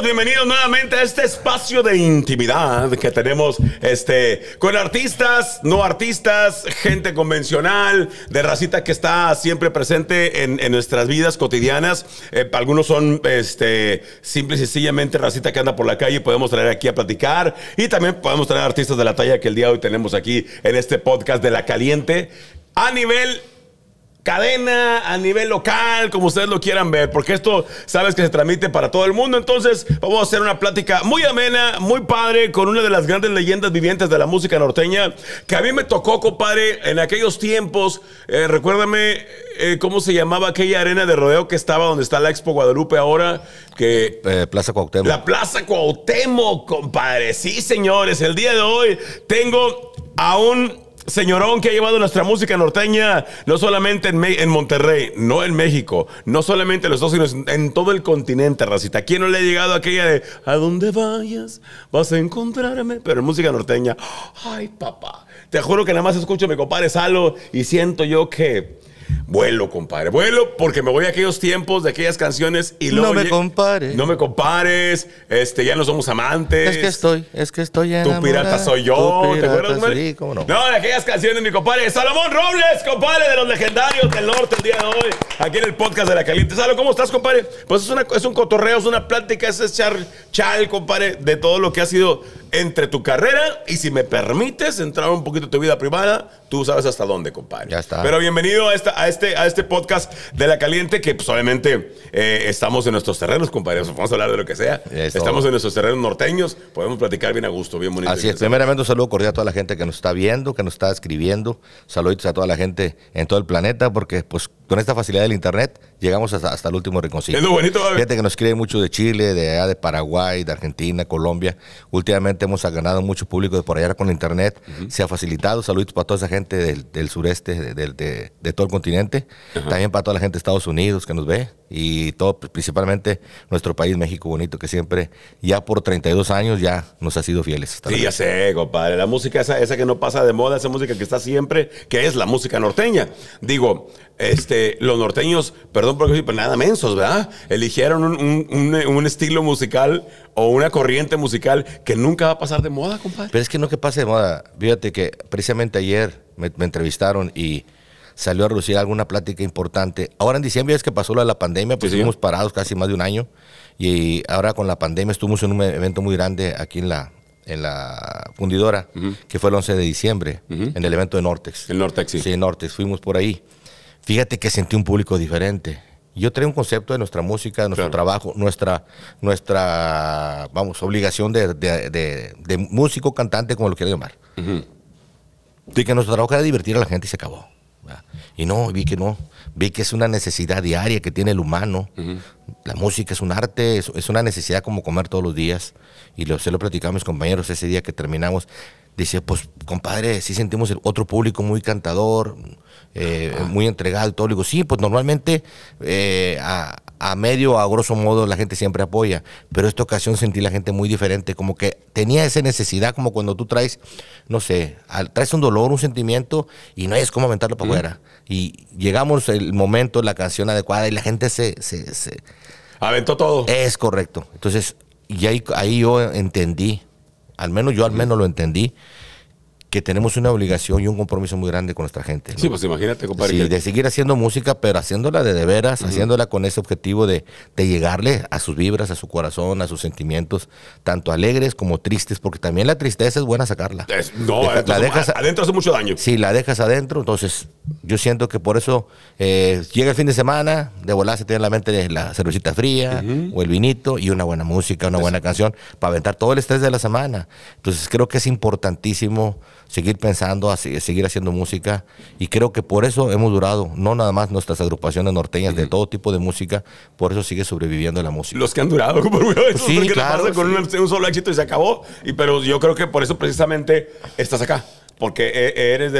bienvenidos nuevamente a este espacio de intimidad que tenemos este, con artistas, no artistas, gente convencional, de racita que está siempre presente en, nuestras vidas cotidianas. Eh, algunos son este, simple y sencillamente racita que anda por la calle y podemos traer aquí a platicar. Y también podemos traer artistas de la talla que el día de hoy tenemos aquí en este podcast de La Caliente a nivel cadena, a nivel local, como ustedes lo quieran ver, porque esto sabes que se transmite para todo el mundo. Entonces, vamos a hacer una plática muy amena, muy padre, con una de las grandes leyendas vivientes de la música norteña, que a mí me tocó, compadre, en aquellos tiempos. Eh, recuérdame eh, cómo se llamaba aquella arena de rodeo que estaba donde está la Expo Guadalupe ahora. Que, eh, Plaza Cuauhtémoc. La Plaza Cuauhtémoc, compadre. Sí, señores, el día de hoy tengo a un señorón que ha llevado nuestra música norteña, no solamente en, en, Monterrey, no en México, no solamente en los dos Unidos, en todo el continente, racita. ¿Quién no le ha llegado aquella de a dónde vayas vas a encontrarme? Pero en música norteña, ay papá, te juro que nada más escucho a mi compadre Salo y siento yo que Vuelo, compadre. Vuelo porque me voy a aquellos tiempos de aquellas canciones y luego. No me compares. No me compares. Este, ya no somos amantes. Es que estoy, es que estoy enamorado. Tu pirata soy yo. ¿Te acuerdas, Sí, cómo no. No, de aquellas canciones, mi compadre. Salomón Robles, compadre, de los legendarios del norte el día de hoy. Aquí en el podcast de La Caliente. Salomón, ¿cómo estás, compadre? Pues es, una, es un cotorreo, es una plática, es echar chal, compadre, de todo lo que ha sido entre tu carrera y si me permites entrar un poquito en tu vida privada, tú sabes hasta dónde, compadre. Ya está. Pero bienvenido a, esta, a, este, a este podcast de La Caliente, que pues, obviamente eh, estamos en nuestros terrenos, compadre. Vamos a hablar de lo que sea. Estamos en nuestros terrenos norteños, podemos platicar bien a gusto, bien bonito. Así es, primeramente un saludo cordial a toda la gente que nos está viendo, que nos está escribiendo. saludos a toda la gente en todo el planeta, porque pues con esta facilidad del internet llegamos hasta, el último rinconcito. Es bonito, Fíjate que nos escribe mucho de Chile, de de Paraguay, de Argentina, Colombia. Últimamente hemos ganado mucho público de por allá con internet. Se ha facilitado. Saludos para toda esa gente del, sureste, de, todo el continente. También para toda la gente de Estados Unidos que nos ve y todo, pues, principalmente nuestro país, México bonito, que siempre, ya por 32 años, ya nos ha sido fieles. sí, ya sé, compadre. La música esa, que no pasa de moda, esa música que está siempre, que es la música norteña. Digo, este, los norteños, perdón porque soy, nada mensos, ¿verdad? Eligieron un, estilo musical o una corriente musical que nunca va a pasar de moda, compadre. Pero es que no que pase de moda. Fíjate que precisamente ayer me entrevistaron y salió a reducir alguna plática importante. Ahora en diciembre es que pasó lo de la pandemia, pues fuimos parados casi más de un año y ahora con la pandemia estuvimos en un evento muy grande aquí en la en la fundidora, que fue el 11 de diciembre, en el evento de Nortex. El Nortex, sí. Sí, Nortex, fuimos por ahí. Fíjate que sentí un público diferente. Yo traigo un concepto de nuestra música, de nuestro trabajo, nuestra, nuestra, vamos, obligación de, músico, cantante, como lo quiero llamar. y que nuestro trabajo era divertir a la gente y se acabó. Y no, vi que no. Vi que es una necesidad diaria que tiene el humano. La música es un arte, es, una necesidad como comer todos los días. Y lo, se lo platicaba a mis compañeros ese día que terminamos dice, pues compadre, sí sentimos el otro público muy cantador, eh, muy entregado y todo. digo, sí, pues normalmente eh, a, medio, a grosso modo, la gente siempre apoya, pero esta ocasión sentí la gente muy diferente, como que tenía esa necesidad, como cuando tú traes, no sé, traes un dolor, un sentimiento y no es cómo aventarlo para afuera. Y llegamos el momento, la canción adecuada y la gente se, se, se... Aventó todo. Es correcto. Entonces, y ahí, ahí yo entendí al menos yo al menos lo entendí que tenemos una obligación y un compromiso muy grande con nuestra gente. Sí, pues imagínate, compadre. Sí, de seguir haciendo música, pero haciéndola de, de veras, haciéndola con ese objetivo de, llegarle a sus vibras, a su corazón, a sus sentimientos, tanto alegres como tristes, porque también la tristeza es buena sacarla. no, la dejas, adentro hace mucho daño. Sí, la dejas adentro, entonces yo siento que por eso eh, llega el fin de semana, de volar se tiene en la mente la cervecita fría o el vinito y una buena música, una buena canción, para aventar todo el estrés de la semana. Entonces creo que es importantísimo seguir pensando, seguir haciendo música. Y creo que por eso hemos durado, no nada más nuestras agrupaciones norteñas de todo tipo de música, por eso sigue sobreviviendo la música. Los que han durado, sí, con un, solo éxito y se acabó. Y, pero yo creo que por eso precisamente estás acá porque e, eres,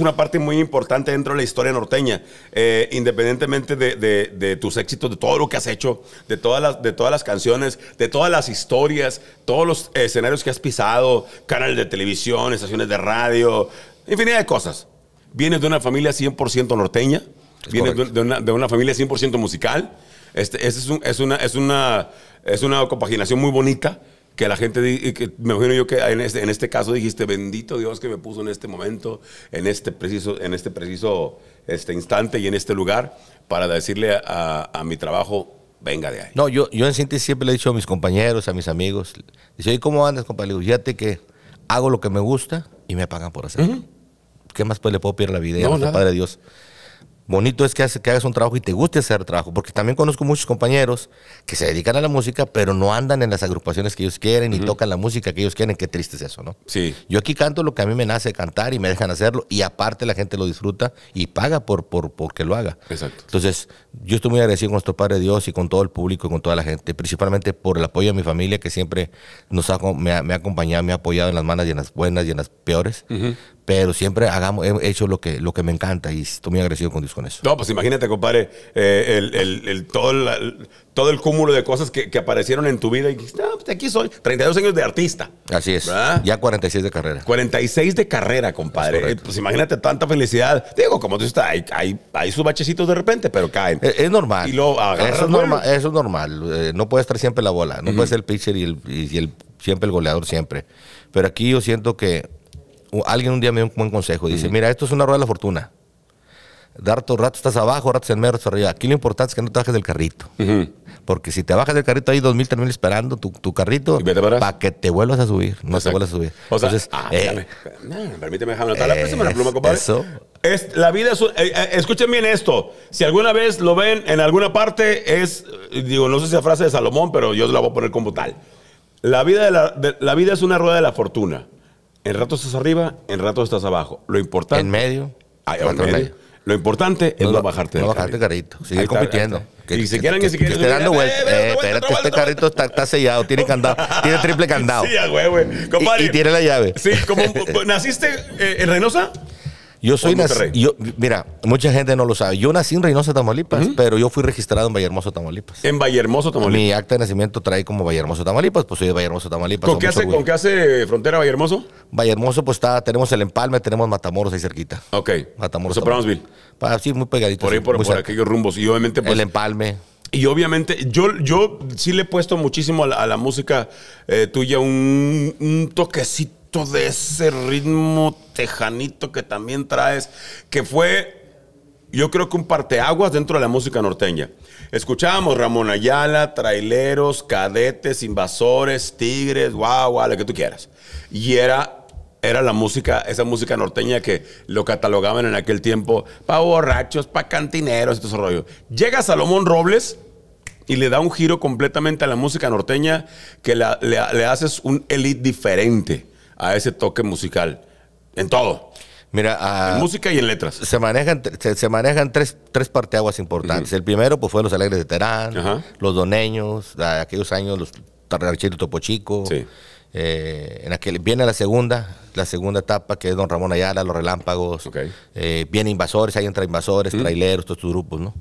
una parte muy importante dentro de la historia norteña, eh, independientemente de, tus éxitos, de todo lo que has hecho, de todas las, de todas las canciones, de todas las historias, todos los escenarios que has pisado, canales de televisión, estaciones de radio, infinidad de cosas. Vienes de una familia 100% norteña, vienes de una, familia 100% musical. Este, este es, una, es, una, es una compaginación muy bonita que la gente, que me imagino yo que en este, este caso dijiste, bendito Dios que me puso en este momento, en este preciso, en este preciso este instante y en este lugar, para decirle a, mi trabajo, venga de ahí. No, yo, yo en síntesis siempre le he dicho a mis compañeros, a mis amigos, dice, ¿y cómo andas, compadre? Le te que hago lo que me gusta y me pagan por hacerlo. ¿Qué más pues le puedo pedir la vida? padre Dios bonito es que, hagas un trabajo y te guste hacer trabajo, porque también conozco muchos compañeros que se dedican a la música, pero no andan en las agrupaciones que ellos quieren y tocan la música que ellos quieren. Qué triste es eso, ¿no? Sí. Yo aquí canto lo que a mí me nace cantar y me dejan hacerlo, y aparte la gente lo disfruta y paga por, por, que lo haga. Exacto. Entonces, yo estoy muy agradecido con nuestro Padre Dios y con todo el público, y con toda la gente, principalmente por el apoyo de mi familia que siempre nos me, ha, acompañado, me ha apoyado en las malas y en las buenas y en las peores pero siempre hagamos, he hecho lo que, lo que me encanta y estoy muy agresivo con Dios con eso. No, pues imagínate, compadre, eh, el, todo, el, todo el cúmulo de cosas que, aparecieron en tu vida y dijiste, no, pues, aquí soy, 32 años de artista. Así es, ya 46 de carrera. 46 de carrera, compadre. pues imagínate tanta felicidad. Digo, como tú dices, hay, hay, sus bachecitos de repente, pero caen. E, es, normal. eso es normal. Eso eh, es normal. no puede estar siempre la bola, no puede ser el pitcher y, el, siempre el goleador, siempre. Pero aquí yo siento que alguien un día me dio un buen consejo. Dice, mira, esto es una rueda de la fortuna. tu rato estás abajo, rato estás en medio, rato arriba. Aquí lo importante es que no te bajes del carrito. Porque si te bajas del carrito ahí dos mil, tres mil esperando tu, carrito, para que te vuelvas a subir, no te vuelvas a subir. Entonces, ah, eh, eh, permíteme dejarme notar Es, la vida es eh, escuchen bien esto. Si alguna vez lo ven en alguna parte, es, digo, no sé si la frase de Salomón, pero yo la voy a poner como tal. La vida, la vida es una rueda de la fortuna. En rato estás arriba, en rato estás abajo. Lo importante. En medio. Ah, en medio. Lo importante es no, bajarte. No bajarte carrito. carrito. Sigue compitiendo. y si quieren, que, que, que, esté dando eh, vueltas. Eh, espérate, este carrito está, sellado, tiene candado, tiene triple candado. Sí, güey, güey. Y, tiene la llave. Sí, como naciste eh, en Reynosa, yo soy nacido. Mira, mucha gente no lo sabe. Yo nací en Reynosa, Tamaulipas, pero yo fui registrado en Vallehermoso, Tamaulipas. En Vallehermoso, Tamaulipas. Mi acta de nacimiento trae como Vallehermoso, Tamaulipas, pues soy de Vallehermoso, Tamaulipas. ¿Con, qué hace, frontera Vallehermoso? Vallehermoso, pues está, tenemos el Empalme, tenemos Matamoros ahí cerquita. Ok. Matamoros. O ah, sí, muy pegaditos. Por ahí, por, aquellos rumbos. Y obviamente, pues, El Empalme. Y obviamente, yo, yo sí le he puesto muchísimo a la, música eh, tuya un toquecito de ese ritmo tejanito que también traes, que fue yo creo que un parteaguas dentro de la música norteña. Escuchábamos Ramón Ayala, traileros, cadetes, invasores, tigres, guau, guau, lo que tú quieras. Y era, era la música, esa música norteña que lo catalogaban en aquel tiempo para borrachos, para cantineros y rollo. Llega Salomón Robles y le da un giro completamente a la música norteña que le, le haces un elite diferente a ese toque musical. En todo. Mira, ah, en música y en letras. Se manejan, se, manejan tres, tres parteaguas importantes. El primero pues, fue Los Alegres de Terán, Los Doneños, de ah, aquellos años, los Tarrachitos Topo Chico. Eh, en aquel, viene la segunda, la segunda etapa que es Don Ramón Ayala, Los Relámpagos. Eh, viene Invasores, ahí entra Invasores, Traileros, todos estos grupos, ¿no?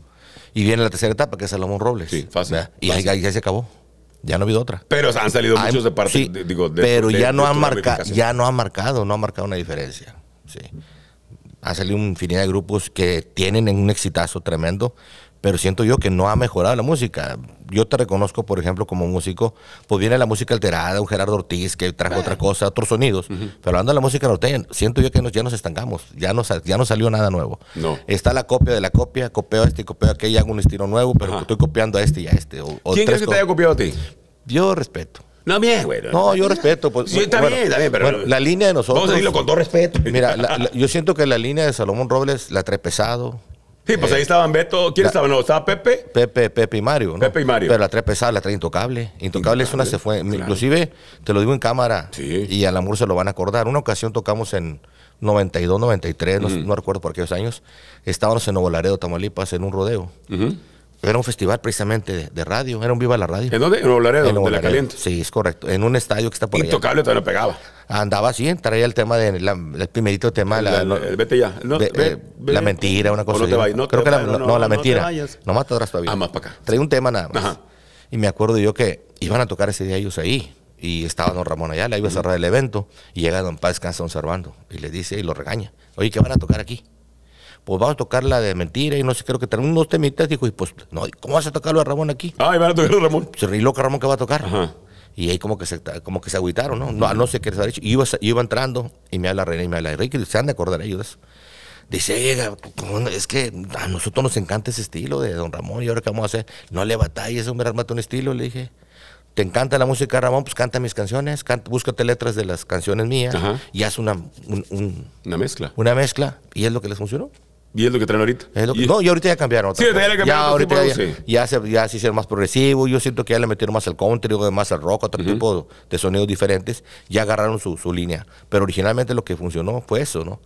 Y viene la tercera etapa que es Salomón Robles. Y ahí, se acabó. Ya no ha habido otra. Pero han salido ah, muchos de parte. de, pero ya, no ha marcado, ya no ha marcado, no ha marcado una diferencia. Sí. Ha salido infinidad de grupos que tienen un exitazo tremendo pero siento yo que no ha mejorado la música. Yo te reconozco, por ejemplo, como músico, pues viene la música alterada, un Gerardo Ortiz que trajo otra cosa, otros sonidos, pero hablando de la música norteña, siento yo que nos, ya nos estancamos, ya no, ya no salió nada nuevo. No. Está la copia de la copia, copio este y copio aquel hago un estilo nuevo, pero estoy copiando a este y a este. O, ¿Quién crees que te haya copiado a ti? Yo respeto. No, bien, No, yo respeto. Pues, sí, pero. la línea de nosotros. Vamos a decirlo con todo respeto. Mira, yo siento que la línea de Salomón Robles la ha trepezado Sí, pues ahí eh, estaban Beto. ¿Quién estaba? No, estaba Pepe. Pepe, Pepe y Mario, ¿no? Pepe y Mario. Pero la tres pesada, la tres intocable. Intocable es una se fue. Inclusive, te lo digo en cámara. Y al amor se lo van a acordar. Una ocasión tocamos en 92, 93, no, recuerdo por aquellos años. Estábamos en Nuevo Laredo, Tamaulipas, en un rodeo. Era un festival precisamente de, radio, era un Viva la Radio. ¿En dónde? En Olaredo, en de la Caliente. Sí, es correcto. En un estadio que está por ahí Intocable todavía lo pegaba. Andaba así, traía el tema del primerito tema. La, ya. la mentira, una cosa. No te vayas, no te vayas, la, no, la mentira. No más atrás todavía. Ah, más para acá. Traía un tema nada más. Y me acuerdo yo que iban a tocar ese día ellos ahí. Y estaba don Ramón allá, le iba a cerrar el evento. Y llega don Paz Cansa don Servando. Y le dice, y lo regaña. Oye, ¿qué van a tocar aquí? pues vamos a tocar la de mentira y no sé, creo que tenemos unos temitas. Dijo, y pues, no, ¿cómo vas a tocarlo a Ramón aquí? Ah, van a tocarlo Ramón. Se reí loca Ramón que va a tocar. Y ahí como que se, como que se agüitaron, ¿no? No, no sé qué les ha dicho. Y iba, iba, entrando y me habla René y me habla Enrique, se han de acordar ellos Dice, es que a nosotros nos encanta ese estilo de Don Ramón y ahora que vamos a hacer. No le batalles, hombre, armate un estilo, le dije. ¿Te encanta la música, Ramón? Pues canta mis canciones, búscate letras de las canciones mías y haz una, una mezcla. Una mezcla. Y es lo que les funcionó. Y es lo que traen ahorita. no, y ahorita ya cambiaron. Sí, ya cambiaron. Ya, ahorita ya, se, ya hicieron más progresivo. Yo siento que ya le metieron más al country, más al rock, otro tipo de sonidos diferentes. Ya agarraron su, su línea. Pero originalmente lo que funcionó fue eso, ¿no?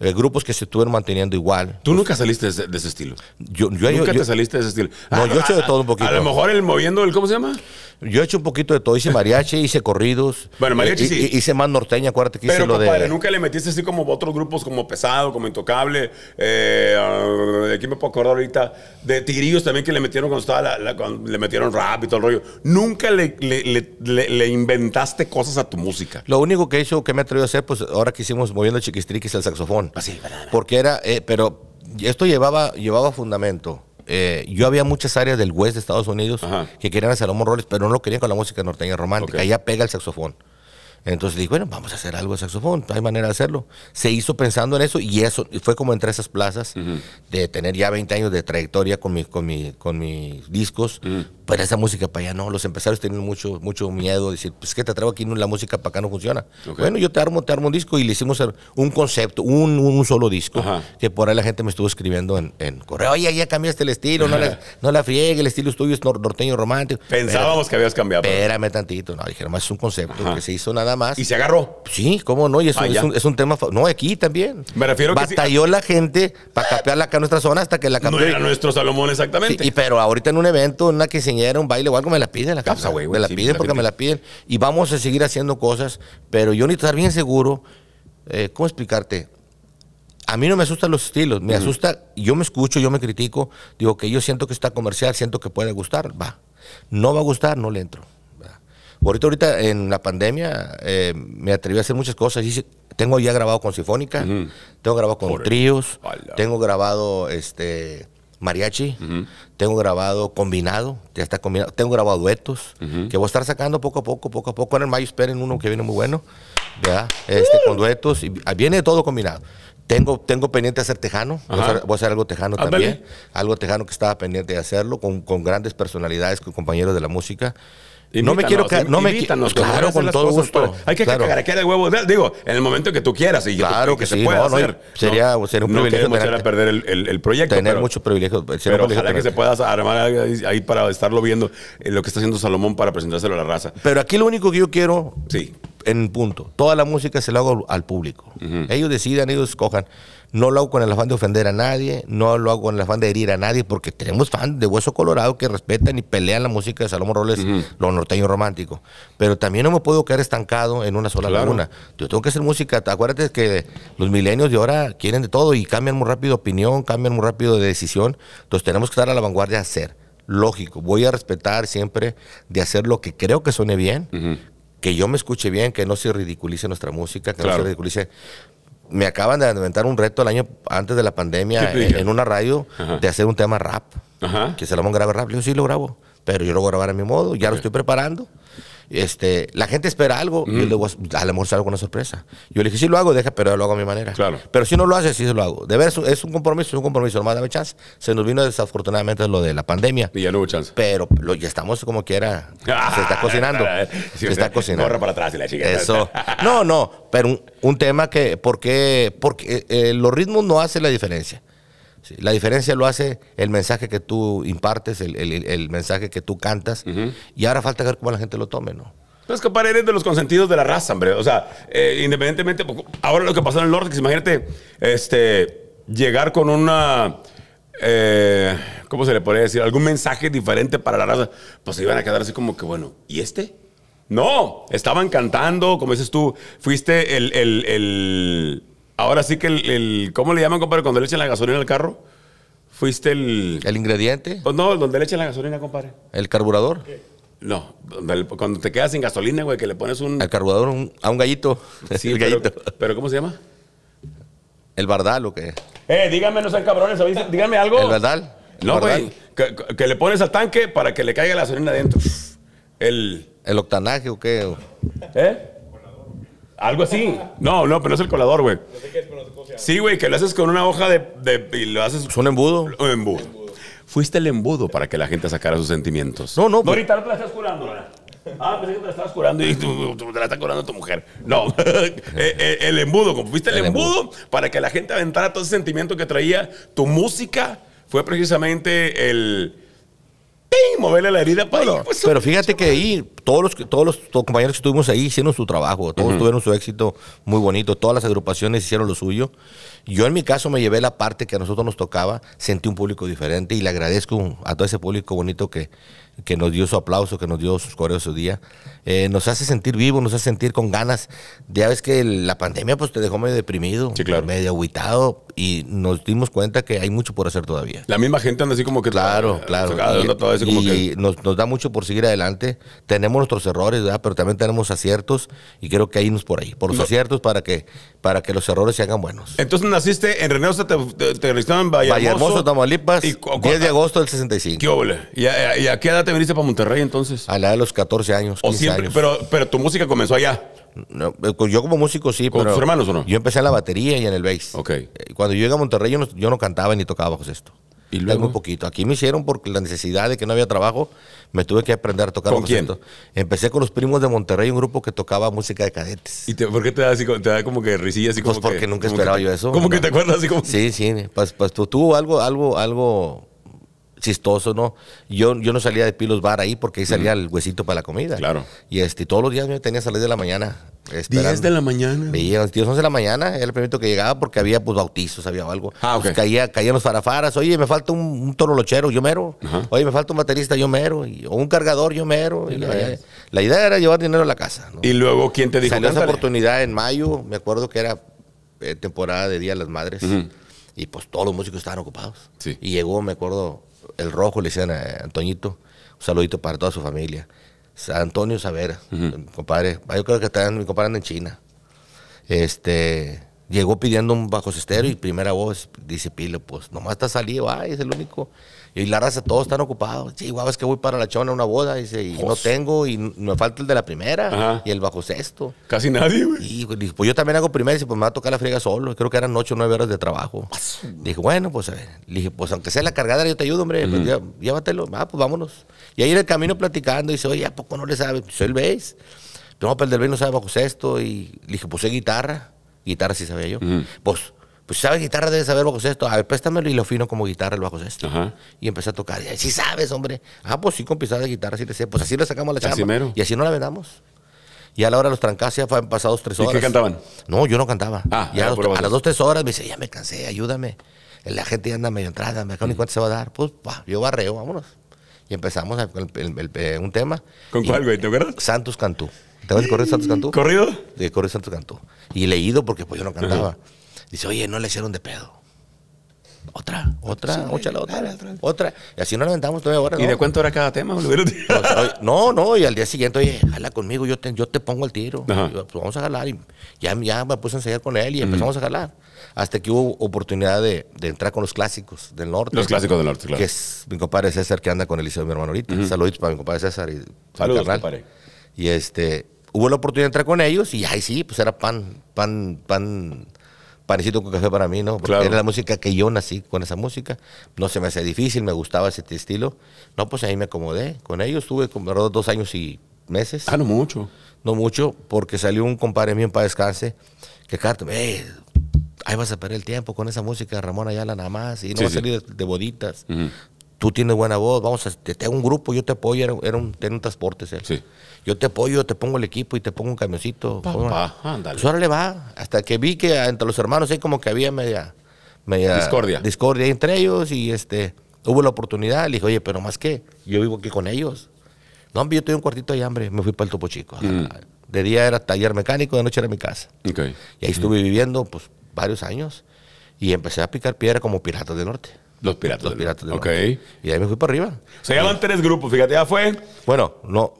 Eh, grupos que se estuvieron manteniendo igual. Tú nunca saliste de ese, estilo. Yo, nunca te saliste de ese estilo. No, yo he hecho de todo un poquito. A lo mejor el moviendo el, ¿cómo se llama? Yo he hecho un poquito de todo. Hice mariachi, hice corridos. Bueno, mariachi eh, sí. Hice más norteña, acuérdate que hice lo de... nunca le metiste así como otros grupos como Pesado, como Intocable. Eh, ah, aquí me puedo acordar ahorita de Tigrillos también que le metieron cuando estaba le metieron rap y todo el rollo. Nunca le, le, inventaste cosas a tu música. Lo único que he hecho, que me he atrevido a hacer, pues ahora que hicimos moviendo chiquistriquis el saxofón. Porque era, eh, pero esto llevaba, llevaba fundamento. Eh, yo había muchas áreas del West de Estados Unidos que querían hacer Salomón roles, pero no lo querían con la música norteña romántica. Ahí Allá pega el saxofón. Entonces dije, bueno, vamos a hacer algo de saxofón, hay manera de hacerlo. Se hizo pensando en eso y eso fue como entre esas plazas de tener ya 20 años de trayectoria con, con, mis discos, pero esa música para allá no. Los empresarios tienen mucho, mucho miedo, decir, pues que te traigo aquí, la música para acá no funciona. Bueno, yo te armo, te armo un disco y le hicimos un concepto, un, solo disco, que por ahí la gente me estuvo escribiendo en, correo, oye, ya cambiaste el estilo, no la, no friegue, el estilo es tuyo, es norteño romántico. Pensábamos que habías cambiado. Espérame tantito, no, dije más es un concepto que se hizo nada más. ¿Y se agarró? Sí, cómo no, y eso ah, es, un, tema, no, aquí también. Me refiero a que batalló la gente para capearla acá en nuestra zona hasta que la cambió. No era nuestro Salomón exactamente. y pero ahorita en un evento, en una que se un baile o algo, me la piden la casa. güey. me la piden porque me la piden. Y vamos a seguir haciendo cosas, pero yo necesito estar bien seguro. Eh, ¿Cómo explicarte? A mí no me asustan los estilos, me asusta, yo me escucho, yo me critico, digo que yo siento que está comercial, siento que puede gustar, va. No va a gustar, no le entro. Ahorita, ahorita en la pandemia eh, me atreví a hacer muchas cosas. Hice, tengo ya grabado con Sifónica, tengo grabado con tríos, tengo grabado este mariachi, tengo grabado combinado, ya está combinado, tengo grabado duetos, que voy a estar sacando poco a poco, poco a poco. En el mayo esperen uno que viene muy bueno, ya, Este, Con duetos, y viene todo combinado. Tengo, tengo pendiente de hacer tejano. Voy a hacer, algo tejano también. Algo tejano que estaba pendiente de hacerlo con, con grandes personalidades, con compañeros de la música. no me quiero no me quiero. claro, con todo gusto. hay que cagar que de huevo, digo, en el momento que tú quieras y claro que, que, se pueda hacer. sería, no, un privilegio tener, a perder el, el, proyecto, tener mucho privilegio, pero ojalá que se pueda armar ahí, para estarlo viendo eh, lo que está haciendo Salomón para presentárselo a la raza. Pero aquí lo único que yo quiero, sí en punto. Toda la música se la hago al público. Ellos decidan, ellos escojan. No lo hago con el afán de ofender a nadie, no lo hago con el afán de herir a nadie, porque tenemos fans de Hueso Colorado que respetan y pelean la música de Salomón Robles, lo norteño romántico. Pero también no me puedo quedar estancado en una sola laguna. Yo tengo que hacer música. Acuérdate que los milenios de ahora quieren de todo y cambian muy rápido opinión, cambian muy rápido de decisión. Entonces tenemos que estar a la vanguardia a hacer lógico. Voy a respetar siempre de hacer lo que creo que suene bien, que yo me escuche bien, que no se ridiculice nuestra música, que no se ridiculice. Me acaban de inventar un reto el año antes de la pandemia en, una radio de hacer un tema rap. Que se lo vamos a grabar rap. Yo sí lo grabo, pero yo lo voy a grabar a mi modo, ya lo estoy preparando este, la gente espera algo, Y luego le a, lo mejor salgo una sorpresa. Yo le dije, si lo hago, deja, pero lo hago a mi manera. Claro. Pero si no lo haces, sí se lo hago. De ver, es un compromiso, es un compromiso, nomás dame chance. Se nos vino desafortunadamente lo de la pandemia. Y ya no hubo chance. Pero ya estamos como quiera, se está cocinando. se está cocinando. Corre para atrás y la chica. Eso. No, no, pero un, tema que, porque, porque eh, eh, los ritmos no hacen la diferencia la diferencia lo hace el mensaje que tú impartes, el, mensaje que tú cantas. Y ahora falta ver cómo la gente lo tome, ¿no? Entonces, para eres de los consentidos de la raza, hombre. O sea, eh, independientemente, pues, ahora lo que pasó en el Norte, imagínate, este, llegar con una, eh, ¿cómo se le podría decir? Algún mensaje diferente para la raza, pues se iban a quedar así como que, bueno, ¿y este? No, estaban cantando, como dices tú, fuiste el Ahora sí que el, ¿Cómo le llaman, compadre, cuando le echan la gasolina al carro? Fuiste el. ¿El ingrediente? Pues no, donde le echan la gasolina, compadre. ¿El carburador? No, cuando te quedas sin gasolina, güey, que le pones un. Al carburador a un gallito. Sí, el pero, gallito. Pero ¿cómo se llama? ¿El bardal o qué? Eh, díganme, no sean cabrones, díganme algo. ¿El bardal? no, güey. Que, que, le pones al tanque para que le caiga la gasolina adentro. El. ¿El octanaje o qué? ¿Eh? Algo así. No, no, pero no es el colador, güey. Sí, güey, que lo haces con una hoja de, de y lo haces. ¿Es un embudo? Un embudo. Fuiste el embudo para que la gente sacara sus sentimientos. No, no. No, pues- ahorita no te la estás curando, ¿verdad? Ah, pensé que te la estabas curando y tú, te la estás curando tu mujer. No, eh, eh, el embudo, como fuiste el, embudo, embudo. para que la gente aventara todo ese sentimiento que traía tu música, fue precisamente el, ¡Pim! moverle la herida Pablo. Pues. Pero pues, fíjate que ahí todos los, todos compañeros que estuvimos ahí hicieron su trabajo, todos tuvieron su éxito muy bonito, todas las agrupaciones hicieron lo suyo. Yo en mi caso me llevé la parte que a nosotros nos tocaba, sentí un público diferente y le agradezco a todo ese público bonito que, que nos dio su aplauso, que nos dio sus coreos su día. Eh, nos hace sentir vivos, nos hace sentir con ganas. Ya ves que la pandemia pues te dejó medio deprimido, claro. medio aguitado y nos dimos cuenta que hay mucho por hacer todavía. La misma gente anda así como que... Claro, claro. y, nos, nos, da mucho por seguir adelante. Tenemos nuestros errores, ¿verdad? Pero también tenemos aciertos y creo que hay irnos por ahí, por los aciertos para que, para que los errores se hagan buenos. Entonces naciste en Reynosa, te, te, en Vallehermoso. Tamaulipas, 10 de agosto del 65. ¿Qué ¿Y a, a qué edad te viniste para Monterrey entonces? A la de los 14 años. o siempre, Pero, pero tu música comenzó allá. Eh, pues yo como músico sí. ¿Con tus hermanos o no? Yo empecé en la batería y en el bass. Ok. Eh, cuando yo llegué a Monterrey yo no, cantaba ni tocaba bajo esto. Y luego. Muy poquito. Aquí me hicieron porque la necesidad de que no había trabajo, me tuve que aprender a tocar. ¿Con quién? Empecé con los primos de Monterrey, un grupo que tocaba música de cadetes. ¿Y por qué te da, así, te da como que risillas? así pues porque nunca esperaba yo eso. ¿Cómo que te acuerdas así como? Sí, sí. Pues, pues tú algo, algo, algo chistoso, ¿no? Yo, yo no salía de Pilos Bar ahí porque ahí salía el huesito para la comida. Claro. Y este, todos los días me tenía que salir de la mañana. Esperando. 10 de la mañana. me a las 11 de la mañana era el primero que llegaba porque había pues bautizos, había algo. Ah, pues, caía, caían los farafaras. Oye, me falta un, un torolochero, yo mero. Oye, me falta un baterista, yo mero. o un cargador, yo mero. la, idea, era llevar dinero a la casa. ¿Y luego quién te dijo? Salió esa oportunidad en mayo, me acuerdo que era eh, temporada de Día de las Madres. Y pues todos los músicos estaban ocupados. Y llegó, me acuerdo, el rojo, le decían a Antoñito. Un saludito para toda su familia. San Antonio Savera, mi compadre. Ah, yo creo que está, mi compadre en China. Este, llegó pidiendo un bajo cestero y primera voz dice Pilo, pues nomás está salido, ay, ah, es el único. Y la raza, todos están ocupados. Sí, guau, es que voy para la chona a una boda. Dice, y no tengo, y me falta el de la primera y el bajo sexto. Casi nadie, güey. Y pues yo también hago primera Y dice, pues me va a tocar la friega solo. Creo que eran ocho o 9 horas de trabajo. Dije, bueno, pues a ver. dije, pues aunque sea la cargada, yo te ayudo, hombre. Pues, llévatelo. Ah, pues vámonos. Y ahí en el camino platicando, dice, oye, ¿a poco no le sabe? Soy pues, el bass. Tengo pero pues, el del bass no sabe bajo sexto. Y le dije, pues sé guitarra. Guitarra sí sabía yo. Pues pues sabes guitarra, debes saber bajo sexto. A ver, préstamelo y lo fino como guitarra el bajo sexto. Y empecé a tocar. Y sí sabes, hombre. Ah, pues sí, con pisadas de guitarra sí le sé. Pues así le sacamos la chamba. Y así no la vendamos. Y a la hora de los trancas ya han pasado tres horas. ¿Y qué cantaban? No, yo no cantaba. Ah, ya a, a, las dos, tres horas me dice, ya me cansé, ayúdame. La gente ya anda medio entrada, me acabo ni mm. cuánto se va a dar. Pues, yo barreo, vámonos. Y empezamos con eh, un tema. ¿Con cuál, güey? ¿Te acuerdas? Santos Cantú. ¿Te acuerdas de Corrido Santos Cantú? ¿Corrido? De Corrido Santos Cantú. Y leído porque pues yo no cantaba. Dice, oye, no le hicieron de pedo. Otra, otra, otra, otra, otra. Y así nos levantamos todavía ahora. ¿Y de cuánto era cada tema? Pues, no, no, y al día siguiente, oye, jala conmigo, yo te, yo te pongo el tiro. pues vamos a jalar. Y ya, ya me puse a enseñar con él y empezamos a jalar. Hasta que hubo oportunidad de, entrar con los clásicos del norte. Los clásicos del norte, claro. Que es mi compadre César que anda con Eliseo, mi hermano ahorita. Saludos Saluditos para mi compadre César y Saludos, compadre. Y este, hubo la oportunidad de entrar con ellos y ahí sí, pues era pan, pan, pan Parecido con café para mí, ¿no? Porque era la música que yo nací con esa música. No se me hacía difícil, me gustaba ese estilo. No, pues ahí me acomodé. Con ellos estuve como dos años y meses. Ah, no mucho. No mucho, porque salió un compadre mío para descanse que canta, ahí vas a perder el tiempo con esa música de Ramón Ayala nada más y no va a salir de, boditas tú tienes buena voz, vamos a, te tengo un grupo, yo te apoyo, era, un, un transporte, yo te apoyo, te pongo el equipo y te pongo un camioncito. pues ahora le va, hasta que vi que entre los hermanos hay como que había media, media discordia. discordia entre ellos y este, hubo la oportunidad, le dije, oye, pero más que, yo vivo aquí con ellos. No, hombre, yo tenía un cuartito de hambre, me fui para el Topo Chico. Mm. Ah, de día era taller mecánico, de noche era mi casa. Y ahí estuve viviendo pues varios años y empecé a picar piedra como pirata del norte. Los Piratas. Los Piratas Y ahí me fui para arriba. Se llaman tres grupos, fíjate, ya fue. Bueno, no,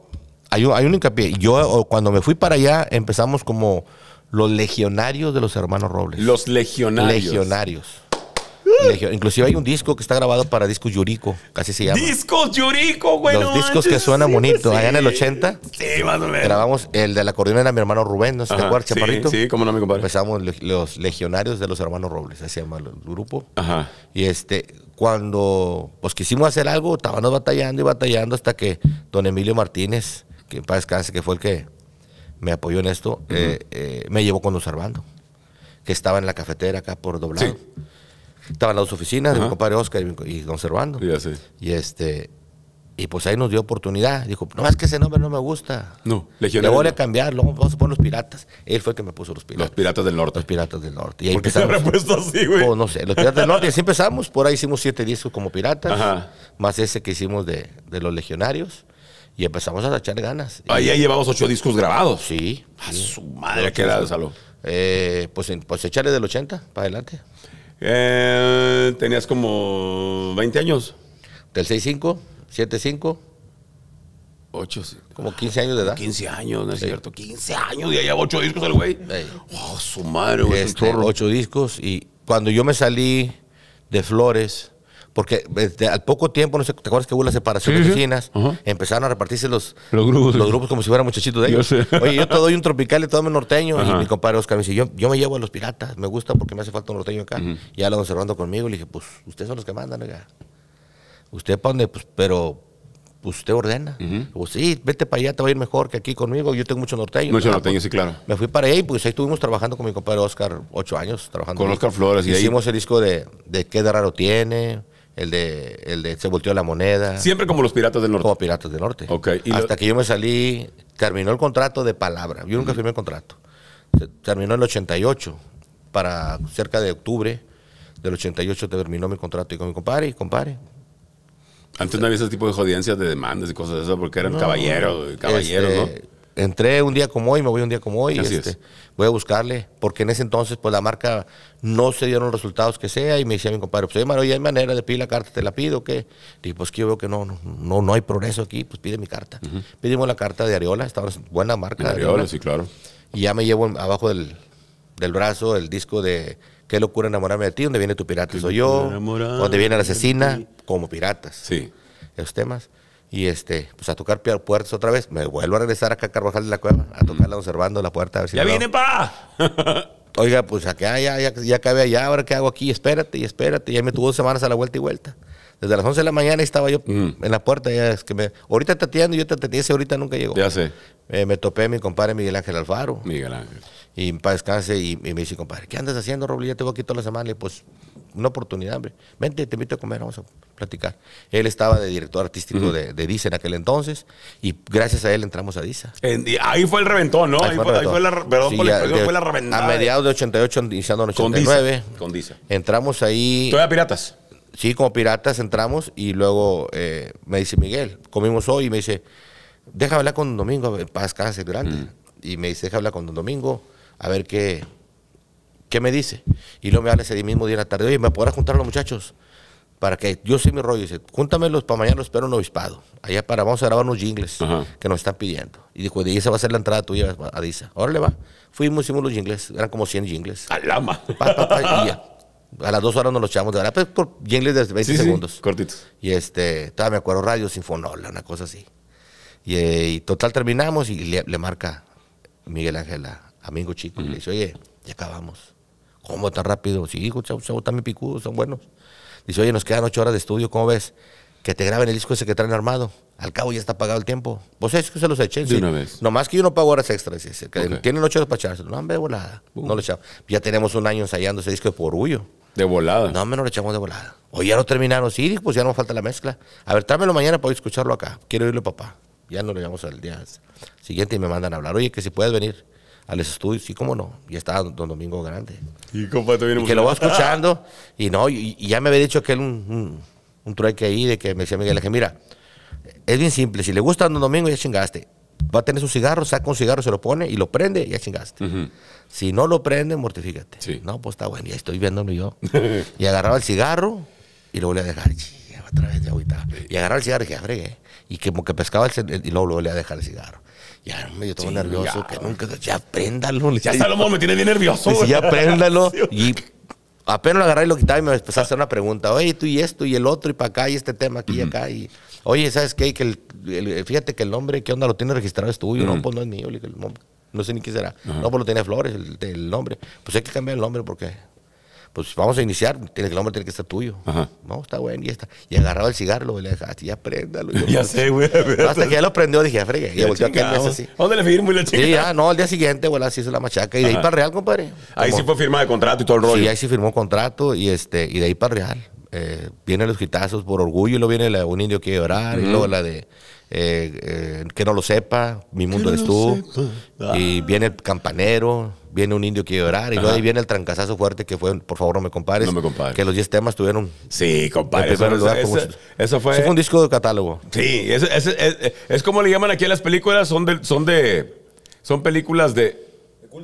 hay un, hay un hincapié. Yo cuando me fui para allá empezamos como los legionarios de los hermanos Robles. Los legionarios. Legionarios. Mm. Inclusive hay un disco que está grabado para Disco Yurico, casi se llama. Discos Yurico, güey. Los discos que suenan bonito. Pues allá en el 80. Sí, más o menos. Grabamos el de la de mi hermano Rubén, ¿no se acuerda? te sí, Sí, como no, mi compadre. Empezamos los Legionarios de los Hermanos Robles, así se llama el grupo. Ajá. Y este, cuando pues quisimos hacer algo, estábamos batallando y batallando hasta que don Emilio Martínez, que paz descanse, que fue el que me apoyó en esto, eh, eh, me llevó con Don Servando, que estaba en la cafetera acá por doblado. Sí. Estaban las dos oficinas de mi compadre Oscar y, Don Y este. Y pues ahí nos dio oportunidad. Dijo, no, que ese nombre no me gusta. No, legionario. Le voy a cambiar, luego vamos a poner los piratas. Él fue el que me puso los piratas. Los piratas del norte. Los piratas del norte. Y ahí se habrá puesto así, güey? Oh, no sé, los piratas del norte. Y así empezamos. Por ahí hicimos siete discos como piratas. Ajá. Más ese que hicimos de, de los legionarios. Y empezamos a echar ganas. Ahí ya llevamos ocho discos grabados. Sí. A su madre, ¿qué Salud? Eh, pues, pues echarle del 80 para adelante. Eh, tenías como 20 años. ¿Del 7, 5 8, como 15 años de edad. 15 años, no es cierto. 15 años y allá 8 discos el güey. Oh, su madre, güey. 8 este, discos. Y cuando yo me salí de Flores, porque eh, al poco tiempo, no sé, ¿te acuerdas que hubo la separación de oficinas? Empezaron a repartirse los, los grupos, como si fueran muchachitos de ellos. Oye, yo te doy un tropical y te doy un norteño. Y mi compadre Oscar me dice, yo, yo me llevo a los piratas, me gusta porque me hace falta un norteño acá. Y ya lo observando conmigo, le dije, pues ustedes son los que mandan Usted pone, dónde, pues, pero pues usted ordena. o sí, vete para allá, te va a ir mejor que aquí conmigo. Yo tengo mucho norteño. Mucho ah, norteño, pues, sí, claro. Me fui para allá y pues ahí estuvimos trabajando con mi compadre Oscar, ocho años trabajando. Con Oscar Flores. Y Hicimos el disco de, de Qué raro tiene, el de, el de se volteó la moneda. Siempre como los Piratas del Norte. Como Piratas del Norte. Hasta que yo me salí, terminó el contrato de palabra. Yo nunca firmé el contrato. Terminó el 88, para cerca de octubre del 88 terminó mi contrato y con mi compadre, y compadre. Antes no había ese tipo de jodiencias de demandas y cosas de eso porque eran caballeros, caballeros, este, ¿no? entré un día como hoy, me voy un día como hoy. Este, voy a buscarle, porque en ese entonces, pues la marca no se dieron los resultados que sea. Y me decía mi compadre, pues oye, hay manera de pedir la carta, te la pido, ¿qué? Y pues que yo veo que no, no, no hay progreso aquí, pues pide mi carta. pedimos Pidimos la carta de Ariola, esta buena marca. sí, claro. Y ya me llevo abajo del, del brazo el disco de Qué locura enamorarme de ti, donde viene tu pirata soy yo, donde viene la asesina, como piratas. Sí. Esos temas. Y este, pues a tocar puertas otra vez. Me vuelvo a regresar acá a Carvajal de la Cueva, a tocarla observando la puerta. si ¡Ya viene, pa! Oiga, pues acá ya, ya, ya acabé allá, ahora qué hago aquí, espérate y espérate. Ya me tuvo dos semanas a la vuelta y vuelta. Desde las 11 de la mañana estaba yo mm. en la puerta. Ya es que me, ahorita te yo te ese ahorita nunca llegó. Ya sé. Eh, me topé mi compadre Miguel Ángel Alfaro. Miguel Ángel. Y para descanse y, me dice, compadre, ¿qué andas haciendo, Robles? Ya te voy aquí toda la semana. Y pues una oportunidad, hombre. Vente, te invito a comer, vamos a platicar. Él estaba de director artístico de, DISA en aquel entonces y gracias a él entramos a DISA. ahí fue el reventón, ¿no? Ahí, fue, la, perdón fue la reventada. A mediados de 88, iniciando en 89. Con DISA. Entramos ahí. ¿Todavía piratas? Sí, como piratas entramos y luego eh, me dice Miguel, comimos hoy y me dice, déjame hablar con Domingo, paz, cáncer grande. Y me dice, déjame hablar con Domingo, a ver qué ¿Qué me dice? Y luego me habla ese mismo día en la tarde, oye, ¿me podrás juntar a los muchachos? Para que yo sí mi rollo, dice, los para mañana, los espero en Obispado. Allá para, vamos a grabar unos jingles que nos están pidiendo. Y dijo, de esa va a ser la entrada tuya a ahora le va. Fuimos, hicimos los jingles, eran como 100 jingles. ¡Alama! A las dos horas nos los echamos de verdad, pues por jingles de 20 segundos. cortitos. Y este, todavía me acuerdo, Radio Sinfonola, una cosa así. Y, eh, total, terminamos y le, marca Miguel Ángel a, Chico y le dice, oye, ya acabamos. ¿Cómo tan rápido? Sí, chavos, también picudos, son buenos. Dice, oye, nos quedan ocho horas de estudio, ¿cómo ves? Que te graben el disco ese que traen armado. Al cabo ya está pagado el tiempo. Vos pues es que se los eché. De sí. una vez. más que yo no pago horas extras. Dice, Tienen ocho horas para echarse. No, hombre, volada. Uh. No lo echamos. Ya tenemos un año ensayando ese disco de porullo. De volada. No, no lo echamos de volada. O ya lo terminaron. Sí, pues ya no falta la mezcla. A ver, tráemelo mañana para escucharlo acá. Quiero irle papá. Ya no lo llevamos al día siguiente y me mandan a hablar. Oye, que si puedes venir a los estudios, y cómo no, y estaba Don Domingo Grande. Y, compa, que lo va escuchando, y no, y, ya me había dicho que él un, un, trueque ahí, de que me decía Miguel, le dije, mira, es bien simple, si le gusta a Don Domingo, ya chingaste. Va a tener su cigarro, saca un cigarro, se lo pone y lo prende, y ya chingaste. Si no lo prende, mortifícate. No, pues está bueno, ya estoy viéndolo yo. y agarraba el cigarro y lo volvía a dejar. Otra vez Y agarraba el cigarro y dije, ah, fregué. Y como que pescaba el, y luego lo volvía a dejar el cigarro ya me yo todo nervioso, que nunca, ya préndalo. Ya Salomón me tiene bien nervioso. ya préndalo. y apenas lo agarré y lo quitaba y me empezó a hacer una pregunta. Oye, tú y esto y el otro y para acá y este tema aquí y acá. Y, oye, ¿sabes qué? fíjate que el nombre, ¿qué onda? Lo tiene registrado, es tuyo. No, pues no es mío. No, sé ni qué será. No, pues lo tiene Flores, el, el, nombre. Pues hay que cambiar el nombre porque pues vamos a iniciar, el hombre tiene que estar tuyo. No, está bueno, y está. Y agarraba el cigarro, y le dejaste, ya ah, préndalo. ya sé, güey. Hasta que ya lo prendió, dije, ah, fregué. Y volteó a mes así. ¿Dónde le firmo y le chingó? Sí, ya, no, al día siguiente, güey, así hizo la machaca. Y de ahí para Real, compadre. Ahí sí fue firma de contrato y todo el rollo. Sí, ahí sí firmó contrato y, este, y de ahí para Real. Eh, vienen los quitazos por orgullo y luego viene un indio que llorar y luego la de eh, eh, que no lo sepa, mi mundo eres tú. Ah. Y viene el campanero, viene un indio que llorar, y luego viene el trancazazo fuerte que fue, por favor, no me compares. Que los 10 temas tuvieron. Sí, compadre. Eso, fue. un disco de catálogo. Sí, es, como le llaman aquí a las películas, son de. Son, de, son películas de.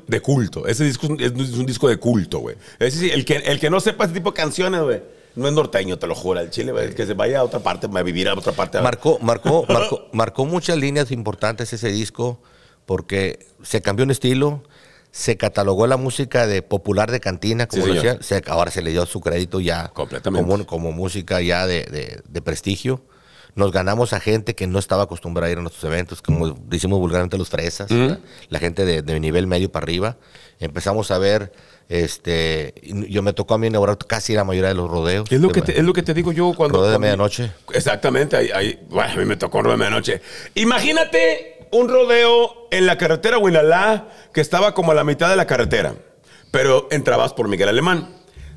De culto. Ese disco es un, disco de culto, güey. el que, el que no sepa ese tipo de canciones, güey no es norteño, te lo juro, el Chile, que se vaya a otra parte, va a vivir a otra parte. Marcó, marcó, marcó, marcó muchas líneas importantes ese disco porque se cambió un estilo, se catalogó la música de popular de cantina, como decía, se, ahora se le dio su crédito ya Completamente. Como, música ya de, de, prestigio. Nos ganamos a gente que no estaba acostumbrada a ir a nuestros eventos, como decimos vulgarmente los fresas, la gente de, de nivel medio para arriba. Empezamos a ver este, yo me tocó a mí inaugurar casi la mayoría de los rodeos. Es lo que, te, es lo que te digo yo cuando. Rodeo de medianoche. Exactamente, ahí, bueno, a mí me tocó un rodeo de medianoche. Imagínate un rodeo en la carretera Huinalá que estaba como a la mitad de la carretera, pero entrabas por Miguel Alemán.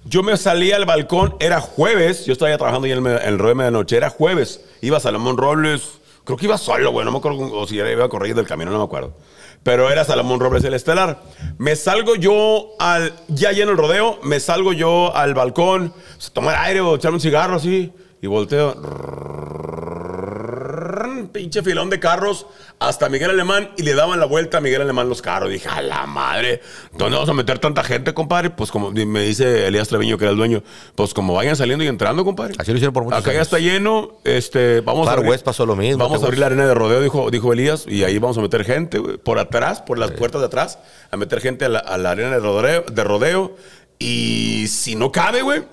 Yo me salía al balcón, era jueves, yo estaba trabajando ya en el, el rodeo de medianoche, era jueves. Iba Salomón Robles, creo que iba solo, güey, no me acuerdo, o si iba corriendo el camino, no me acuerdo pero era Salomón Robles el estelar. Me salgo yo al, ya lleno el rodeo, me salgo yo al balcón, tomar aire o echarme un cigarro así, y volteo pinche filón de carros hasta Miguel Alemán y le daban la vuelta a Miguel Alemán los carros. dije, a la madre, ¿dónde vamos a meter tanta gente, compadre? Pues como me dice Elías Treviño, que era el dueño, pues como vayan saliendo y entrando, compadre. Así lo hicieron por Acá ya está lleno, este, vamos a abrir, lo mismo. Vamos a abrir la arena de rodeo, dijo, dijo Elías, y ahí vamos a meter gente, por atrás, por las puertas de atrás, a meter gente a la, arena de rodeo, de rodeo. Y si no cabe, güey,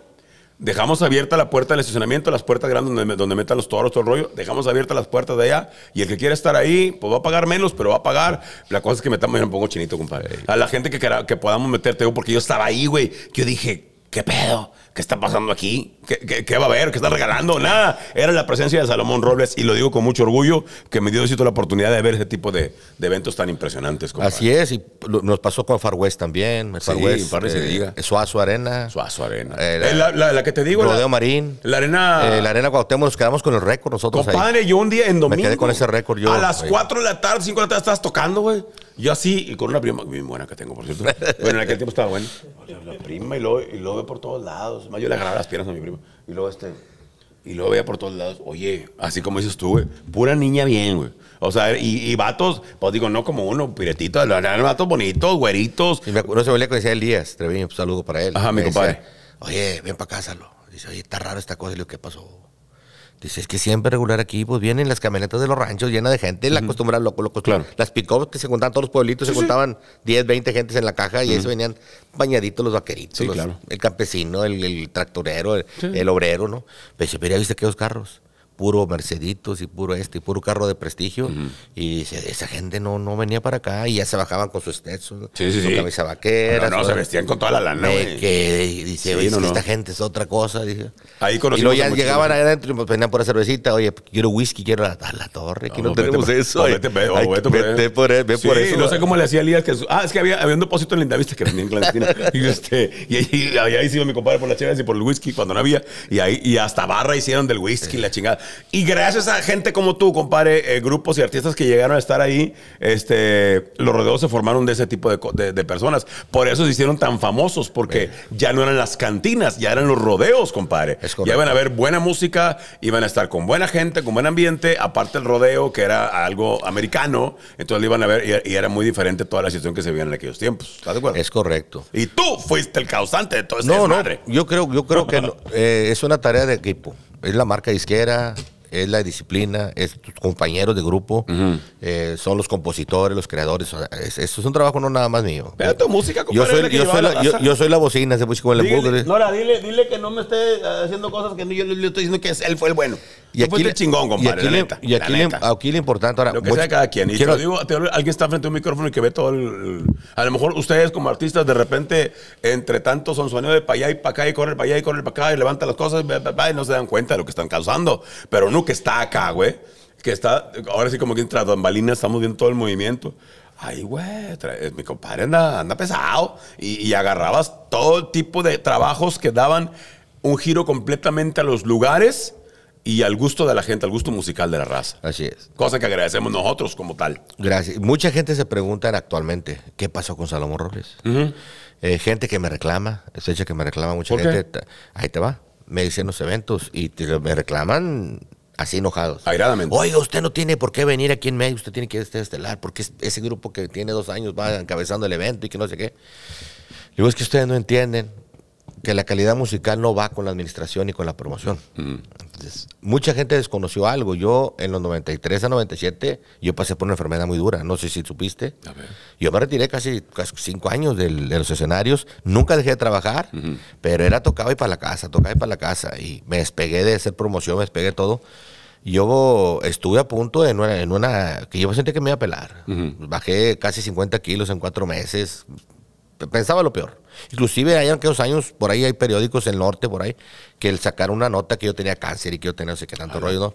Dejamos abierta la puerta del estacionamiento, las puertas grandes donde, metan los toros, todo el rollo. Dejamos abiertas las puertas de allá. Y el que quiera estar ahí, pues va a pagar menos, pero va a pagar. La cosa es que metamos, yo me pongo chinito, compadre. A la gente que, que podamos meterte, porque yo estaba ahí, güey. Yo dije, ¿qué pedo? ¿qué está pasando aquí? ¿Qué, va a haber? ¿Qué está regalando? Nada. Era la presencia de Salomón Robles y lo digo con mucho orgullo que me dio la oportunidad de ver ese tipo de, eventos tan impresionantes. Así es, y nos pasó con Far West también. Far se eh, diga. Suazo Arena. Suazo Arena. Eh, eh, la, que te digo. Rodeo Marín. La arena. la arena Cuauhtémoc, nos quedamos con el récord nosotros Compadre, yo un día en domingo. Me quedé con ese récord yo. A las 4 de la tarde, 5 de la tarde estabas tocando, güey. Yo así, y con una prima, muy buena que tengo, por cierto. bueno, en aquel tiempo estaba bueno. La prima y lo y por todos lados. Pues, yo le agarraba las piernas a mi primo. Y luego este. Y luego veía por todos lados. Oye, así como dices tú, güey. Pura niña bien, güey. O sea, y, y, vatos, pues digo, no como uno, piretito, eran vatos bonitos, güeritos. Y me acuerdo, se volvió con decía Elías día, pues saludo para él. Ajá, mi compadre. Oye, ven para casa Dice, oye, está raro esta cosa. Y le digo, ¿qué pasó? Dice, es que siempre regular aquí, pues vienen las camionetas de los ranchos llenas de gente, la uh lo, los las pick que se juntaban todos los pueblitos, se juntaban 10, 20 gentes en la caja y ahí se venían bañaditos los vaqueritos, el campesino, el, tractorero, el, obrero, ¿no? Pero dice, mira, ¿viste aquellos carros? puro Merceditos y puro este y puro carro de prestigio. Y esa gente no, no venía para acá y ya se bajaban con su Stetson, sí, sí, su camisa vaquera. No, se vestían con toda la lana, Que y dice, esta gente es otra cosa. Ahí Y luego ya llegaban adentro y pues venían por la cervecita. Oye, quiero whisky, quiero la, torre. que no, tenemos eso. por, eso. por eso. No sé cómo le hacía lías que. ah, es que había, había un depósito en Lindavista que venía en y, este, y ahí, ahí, mi compadre por las cheves y por el whisky cuando no había. Y ahí y hasta barra hicieron del whisky, la chingada. Y gracias a gente como tú, compadre, eh, grupos y artistas que llegaron a estar ahí, este, los rodeos se formaron de ese tipo de, personas. Por eso se hicieron tan famosos, porque eh. ya no eran las cantinas, ya eran los rodeos, compadre. Ya iban a ver buena música, iban a estar con buena gente, con buen ambiente, aparte el rodeo, que era algo americano, entonces iban a ver y, era muy diferente toda la situación que se vivía en aquellos tiempos. ¿Estás de acuerdo? Es correcto. Y tú fuiste el causante de todo esto. no, No, yo creo, yo creo que eh, es una tarea de equipo es la marca disquera, es la disciplina, es tus compañeros de grupo, eh, son los compositores, los creadores. es, eso es un trabajo no nada más mío. Pero tu música, yo soy, yo, soy la, yo, yo soy, la, bocina, ese músico en el Nora, dile, dile que no me esté haciendo cosas que yo le estoy diciendo que él fue el bueno. Y aquí le, chingón, compadre, y aquí, la neta, y aquí, Le, aquí lo importante ahora. Lo que sea cada quien. Y quiero, te lo digo, alguien está frente a un micrófono y que ve todo el, A lo mejor ustedes como artistas, de repente, entre tanto son sonido de para allá y para acá, y corre para allá y corre para acá, y levanta las cosas, y no se dan cuenta de lo que están causando. Pero no que está acá, güey, que está, ahora sí como que entra las Balina, estamos viendo todo el movimiento. Ay, güey, mi compadre anda, anda pesado. y agarrabas todo tipo de trabajos que daban un giro completamente a los lugares y al gusto de la gente, al gusto musical de la raza. Así es. Cosa que agradecemos nosotros como tal. Gracias. Mucha gente se pregunta actualmente, ¿qué pasó con Salomón Robles? Eh, gente que me reclama, es hecha que me reclama mucha gente. Ahí te va. Me dicen los eventos y me reclaman así enojados. Agradamente. Oiga, usted no tiene por qué venir aquí en medio, usted tiene que estar estelar, porque ese grupo que tiene dos años va encabezando el evento y que no sé qué. Digo, es que ustedes no entienden que la calidad musical no va con la administración ni con la promoción. mucha gente desconoció algo. Yo en los 93 a 97, yo pasé por una enfermedad muy dura, no sé si supiste. Yo me retiré casi, cinco años de los escenarios, nunca dejé de trabajar, pero era tocaba y para la casa, tocaba y para la casa. Y me despegué de hacer promoción, me despegué de todo. Yo estuve a punto de en una, que yo sentí que me iba a pelar. Bajé casi 50 kilos en cuatro meses. Pensaba lo peor. Inclusive hay aquellos años, por ahí hay periódicos en el norte, por ahí, que el sacaron una nota que yo tenía cáncer y que yo tenía no sé qué tanto rollo, ¿no?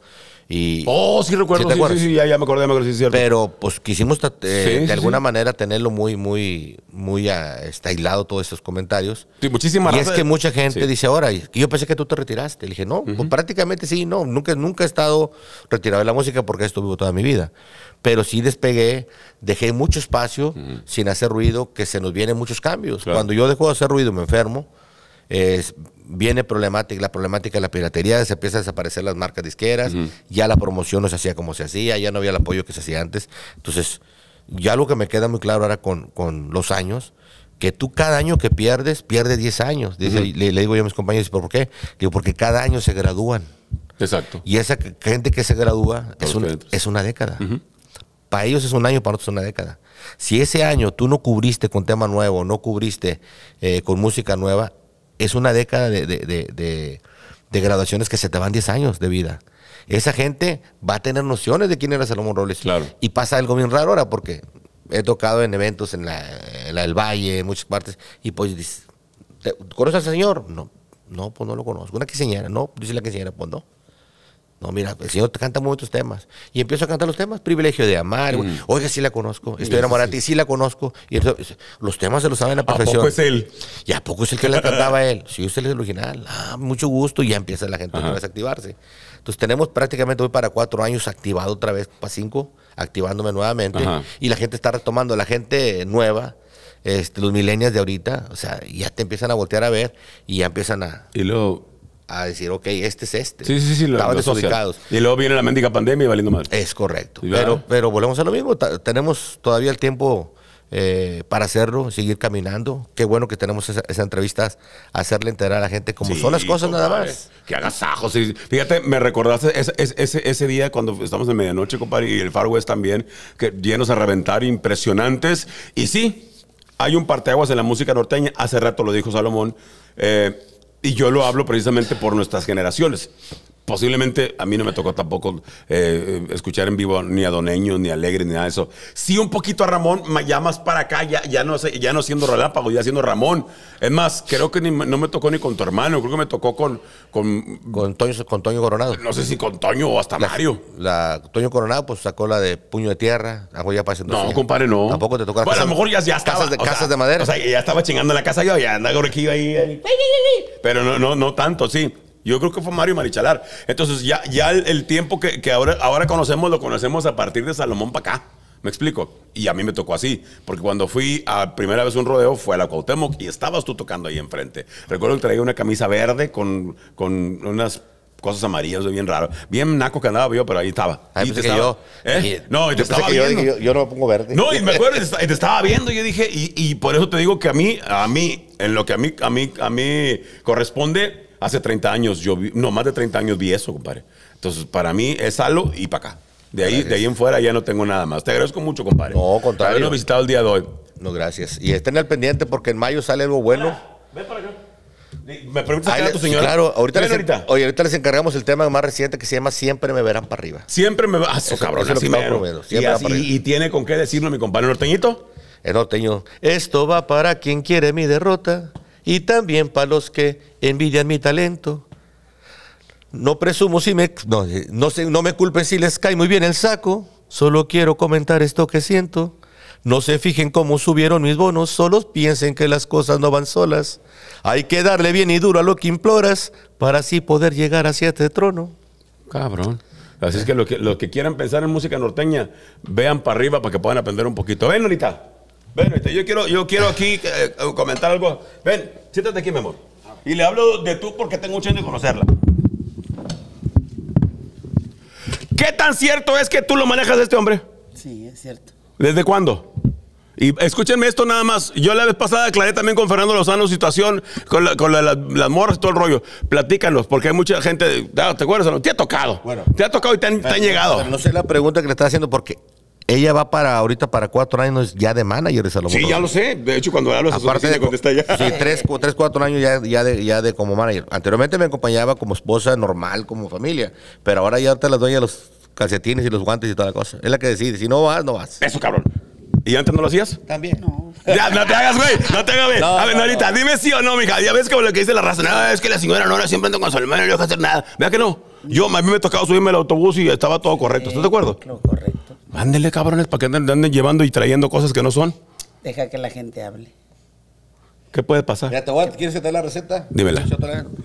oh, sí recuerdo, ¿sí, sí, ya, me acordé, me acuerdo, cierto. Pero pues quisimos eh, de alguna manera tenerlo muy, muy, muy ah, este, aislado todos esos comentarios. Sí, muchísimas Y es que mucha gente dice ahora, yo pensé que tú te retiraste. Le dije, no, pues prácticamente sí, no, nunca, nunca he estado retirado de la música porque esto vivo toda mi vida. Pero sí despegué, dejé mucho espacio sin hacer ruido, que se nos vienen muchos cambios. Cuando yo dejo de hacer ruido me enfermo es viene problemática, la problemática de la piratería, se empiezan a desaparecer las marcas disqueras, ya la promoción no se hacía como se hacía, ya no había el apoyo que se hacía antes. Entonces, ya algo que me queda muy claro ahora con, los años, que tú cada año que pierdes, pierdes 10 años. le, digo yo a mis compañeros, ¿por qué? Digo, porque cada año se gradúan. Exacto. Y esa gente que se gradúa es, una década. Para ellos es un año, para nosotros es una década. Si ese año tú no cubriste con tema nuevo, no cubriste eh, con música nueva, es una década de, graduaciones que se te van 10 años de vida. Esa gente va a tener nociones de quién era Salomón Robles. Claro. Y pasa algo bien raro ahora porque he tocado en eventos en, el Valle, en muchas partes, y pues dices, ¿conoces al señor? No, no, pues no lo conozco. Una quinceañera, no, dice la quinceañera, pues no. No, mira, el Señor canta muchos temas. Y empiezo a cantar los temas. Privilegio de amar. Mm. Oiga, sí la conozco. Estoy enamorado de ti, sí la conozco. Y los temas se los saben a profesión ¿A poco es él? ¿Y a poco es el que la cantaba él? Sí, usted es el original. Ah, mucho gusto. Y ya empieza la gente otra a activarse. Entonces, tenemos prácticamente hoy para cuatro años activado otra vez, para cinco, activándome nuevamente. Y la gente está retomando. La gente nueva. Este, los millennials de ahorita, o sea, ya te empiezan a voltear a ver y ya empiezan a... Y luego, a decir, ok, este es este. Sí, sí, sí. Estaban Y luego viene la mendiga pandemia y valiendo mal. Es correcto. Pero, pero volvemos a lo mismo. tenemos todavía el tiempo eh, para hacerlo, seguir caminando. Qué bueno que tenemos esas entrevistas, hacerle enterar a la gente como son las cosas nada más. Que agasajos. Fíjate, me recordaste ese, día cuando estamos en medianoche, compadre, y el Far West también, que llenos a reventar, impresionantes. Y sí, hay un parteaguas en la música norteña. Hace rato lo dijo Salomón. Eh, y yo lo hablo precisamente por nuestras generaciones posiblemente a mí no me tocó tampoco eh, eh, escuchar en vivo ni a Doneño, ni a Alegre, ni nada de eso. Sí, un poquito a Ramón, ya más para acá, ya, ya, no, ya no siendo relámpago, ya siendo Ramón. Es más, creo que no me tocó ni con tu hermano, creo que me tocó con. Con, con, Toño, Coronado. No sé si con Toño o hasta Mario. La, Toño Coronado, pues sacó la de Puño de Tierra, algo ya pasando No, compadre, no. Tampoco te tocó. a lo mejor ya, ya estaba. Casas de, madera. O sea, ya estaba chingando en la casa yo, ya andaba ahí, ahí. Pero no, no, no tanto, sí. Yo creo que fue Mario Marichalar. Entonces, ya, el, tiempo que, ahora, conocemos, lo conocemos a partir de Salomón para acá. ¿Me explico? Y a mí me tocó así, porque cuando fui a primera vez un rodeo fue a la Cuauhtémoc y estabas tú tocando ahí enfrente. Recuerdo que traía una camisa verde con, con unas cosas amarillas, bien raro. Bien naco que andaba yo, pero ahí estaba. Ah, ¿eh? No, y te estaba viendo. Yo, no me pongo verde. No, y me acuerdo, y te estaba viendo yo dije, y, por eso te digo que a mí, a mí, en lo que a mí, a mí, a mí corresponde, hace 30 años yo vi, no, más de 30 años vi eso, compadre. Entonces, para mí es algo y para acá. De ahí, de ahí en fuera ya no tengo nada más. Te agradezco mucho, compadre. No, contrario. Habernos visitado el día de hoy. No, gracias. Y estén al pendiente porque en mayo sale algo bueno. Ven para allá me preguntas a tu señora. Claro, ahorita, les, ahorita? Oye, ahorita les encargamos el tema más reciente que se llama Siempre me verán para arriba. Siempre me verán. Ah, y, tiene con qué decirlo mi compadre norteñito. El norteño. Esto va para quien quiere mi derrota y también para los que envidian mi talento. No presumo si me. No, no, sé, no me culpen si les cae muy bien el saco. Solo quiero comentar esto que siento. No se fijen cómo subieron mis bonos, solo piensen que las cosas no van solas. Hay que darle bien y duro a lo que imploras para así poder llegar hacia este trono. Cabrón. Así es que los que, lo que quieran pensar en música norteña, vean para arriba para que puedan aprender un poquito. Ven, ahorita Ven, Yo quiero, yo quiero aquí eh, eh, comentar algo. Ven, siéntate aquí, mi amor. Y le hablo de tú porque tengo un de conocerla. ¿Qué tan cierto es que tú lo manejas de este hombre? Sí, es cierto. ¿Desde cuándo? Y escúchenme esto nada más. Yo la vez pasada aclaré también con Fernando Lozano situación con, con las morras y todo el rollo. Platícanos, porque hay mucha gente. Ah, ¿Te acuerdas? Te ha tocado. Bueno, te ha tocado y te han, llegado. no sé la pregunta que le estás haciendo porque ella va para ahorita para cuatro años ya de manager de Salomón. Sí, ya lo sé. De hecho, cuando hablo Aparte de, contesta ya. Sí, tres, tres cuatro años ya, ya, de, ya de como manager. Anteriormente me acompañaba como esposa normal, como familia. Pero ahora ya te las doy los calcetines y los guantes y toda la cosa. Es la que decide. Si no vas, no vas. Eso, cabrón. ¿Y antes no lo hacías? También. No. Ya, no te hagas, güey. No te hagas, güey. a ver, ahorita, dime sí o no, mija. Ya ves como lo que dice la raza. es que la señora Nora siempre anda con su hermano y no deja hacer nada. Vea que no. Yo, a mí me tocaba subirme al autobús y estaba todo correcto. ¿Estás de acuerdo? Lo correcto. Mándele, cabrones, para que anden, llevando y trayendo cosas que no son. Deja que la gente hable. ¿Qué puede pasar? Ya te voy, ¿quieres que te dé la receta? Dímela.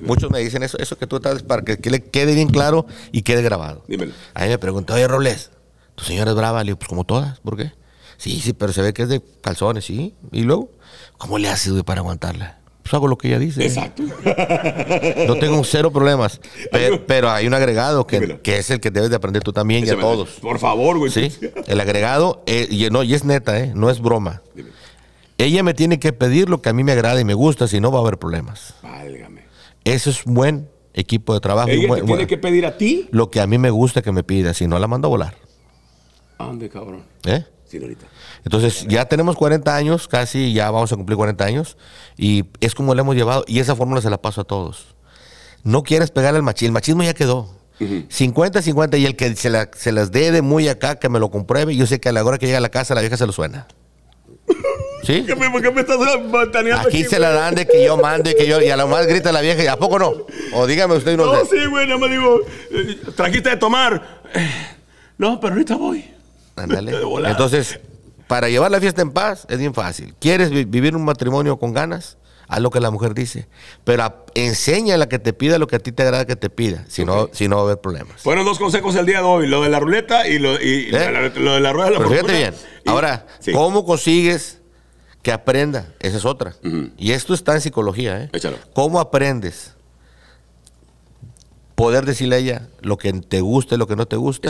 Muchos me dicen eso, eso que tú estás para que, le quede bien claro y quede grabado. Dímela. ahí me preguntó, oye, Robles, ¿tu señora es brava? Le pues como todas, ¿por qué? Sí, sí, pero se ve que es de calzones, ¿sí? Y luego, ¿cómo le hace güey, para aguantarla? Pues hago lo que ella dice. Exacto. No tengo cero problemas. pero hay un agregado que, es el que debes de aprender tú también y a todos. Por favor, güey. Sí, el agregado, eh, y, es neta, eh, no es broma. Ella me tiene que pedir lo que a mí me agrada y me gusta, si no va a haber problemas. Válgame. Eso es buen equipo de trabajo. Ella te tiene que pedir a ti lo que a mí me gusta que me pida, si no la mando a volar. ¿Dónde, cabrón? ¿Eh? Sí, ahorita. Entonces, ya tenemos 40 años, casi ya vamos a cumplir 40 años, y es como la hemos llevado, y esa fórmula se la paso a todos. No quieres pegar al machismo, el machismo ya quedó. 50-50, y el que se, las dé de muy acá, que me lo compruebe, yo sé que a la hora que llega a la casa, la vieja se lo suena. ¿Sí? aquí? se la dan de que yo mande, que yo. Y a lo más grita la vieja, ¿y a poco no? O dígame usted no. No, sí, güey, digo, eh, trajiste de tomar. Eh, no, pero ahorita voy. Ándale. Entonces, para llevar la fiesta en paz es bien fácil. ¿Quieres vivir un matrimonio con ganas? Haz lo que la mujer dice. Pero enseña a la que te pida lo que a ti te agrada que te pida. Si, no, va a haber problemas. Bueno, dos consejos el día de hoy: lo de la ruleta y lo, ¿Eh? de la rueda de Pero fíjate bien. Ahora, ¿cómo consigues que aprenda? Esa es otra. Y esto está en psicología. ¿eh? ¿Cómo aprendes? poder decirle a ella lo que te guste, lo que no te guste.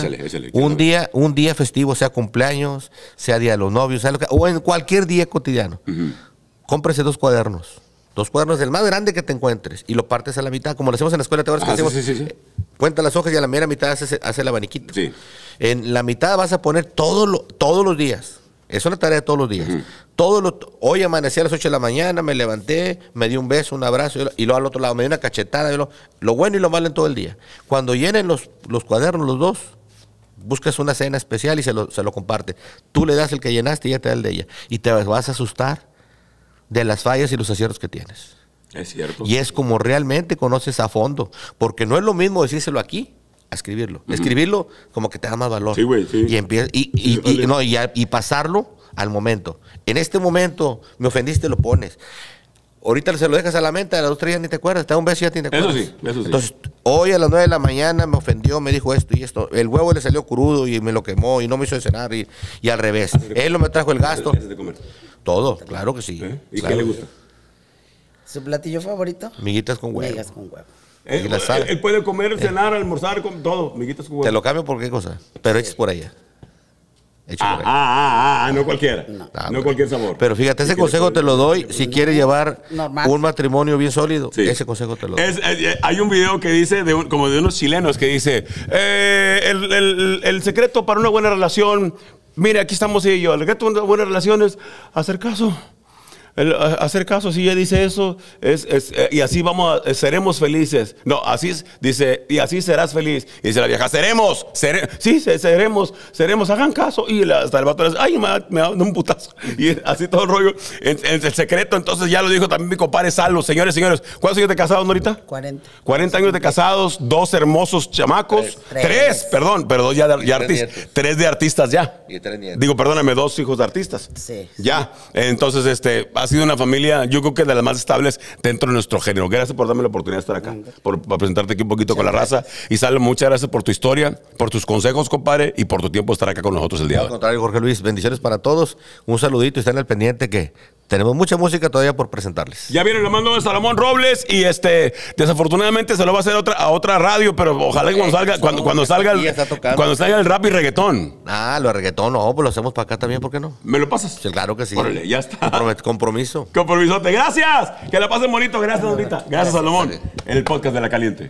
un día, un día festivo, sea cumpleaños, sea día de los novios, o en cualquier día cotidiano. Cómprese dos cuadernos. Dos cuadernos, del más grande que te encuentres, y lo partes a la mitad, como lo hacemos en la escuela, te ah, eh, Cuenta las hojas y a la mera mitad hace, la el abaniquito. En la mitad vas a poner todos los días eso es la tarea de todos los días. todos los, hoy amanecí a las 8 de la mañana, me levanté, me di un beso, un abrazo, y, lo, luego al otro lado me di una cachetada. lo, lo, bueno y lo malo en todo el día. Cuando llenen los, los cuadernos los dos, buscas una cena especial y se lo, se lo comparte. Tú le das el que llenaste y ella te da el de ella. Y te vas a asustar de las fallas y los aciertos que tienes. Es cierto. Y es como realmente conoces a fondo. Porque no es lo mismo decírselo aquí escribirlo. Escribirlo como que te da más valor. Sí, güey, sí. Y, y, pasarlo al momento. En este momento me ofendiste, lo pones. Ahorita se lo dejas a la mente, a las dos, tres ya ni te acuerdas, te un beso ya te Eso sí, eso sí. Entonces, hoy a las nueve de la mañana me ofendió, me dijo esto y esto. El huevo le salió crudo y me lo quemó y no me hizo cenar y, al revés. Él no me trajo el gasto. Todo, claro que sí. ¿Eh? ¿Y qué le gusta? ¿Su platillo favorito? Miguitas con huevo. con huevo. Eh, eh, él, puede comer, eh. cenar, almorzar, con todo. Te lo cambio por qué cosa. Pero es por allá. Ah ah, ah, ah, ah, no cualquiera. No, cualquier sabor. Pero fíjate, ese consejo te lo doy si quieres llevar un matrimonio bien sólido. Ese consejo te lo doy. hay un video que dice, como de unos chilenos, que dice: el, secreto para una buena relación. Mira, aquí estamos ellos y yo. El secreto para una buena relación es hacer caso hacer caso, si ella dice eso, es, eh, y así vamos a, eh, seremos felices. No, así dice, y así serás feliz. Y dice la vieja, seremos, sí, seremos, seremos, hagan caso. Y hasta el vato dice, ay, me, me da un putazo. Y así todo el rollo. En, el secreto, entonces ya lo dijo también mi compadre Salvo Señores, señores, ¿cuántos años de casados, Norita? 40. 40 años de casados, dos hermosos chamacos. Tres, perdón, perdón, ya artistas. Tres de artistas ya. Y tres nietos. Digo, perdóname, dos hijos de artistas. Sí. Ya. Entonces, este ha sido una familia, yo creo que de las más estables dentro de nuestro género. Gracias por darme la oportunidad de estar acá, por, presentarte aquí un poquito con la raza. Y Salo, muchas gracias por tu historia, por tus consejos, compadre, y por tu tiempo de estar acá con nosotros el día de hoy. Jorge Luis, bendiciones para todos. Un saludito y estén al pendiente que tenemos mucha música todavía por presentarles. Ya viene la mando de Salomón Robles y este desafortunadamente se lo va a hacer a otra radio, pero ojalá que cuando salga, cuando, cuando salga el, cuando salga el rap y reggaetón. Ah, lo de reggaetón, no, pues lo hacemos para acá también, ¿por qué no? ¿Me lo pasas? claro que sí. Órale, ya está. compromiso. Compromisote. Gracias. Que la pasen bonito. Gracias, ahorita. Gracias, Salomón. En El podcast de La Caliente.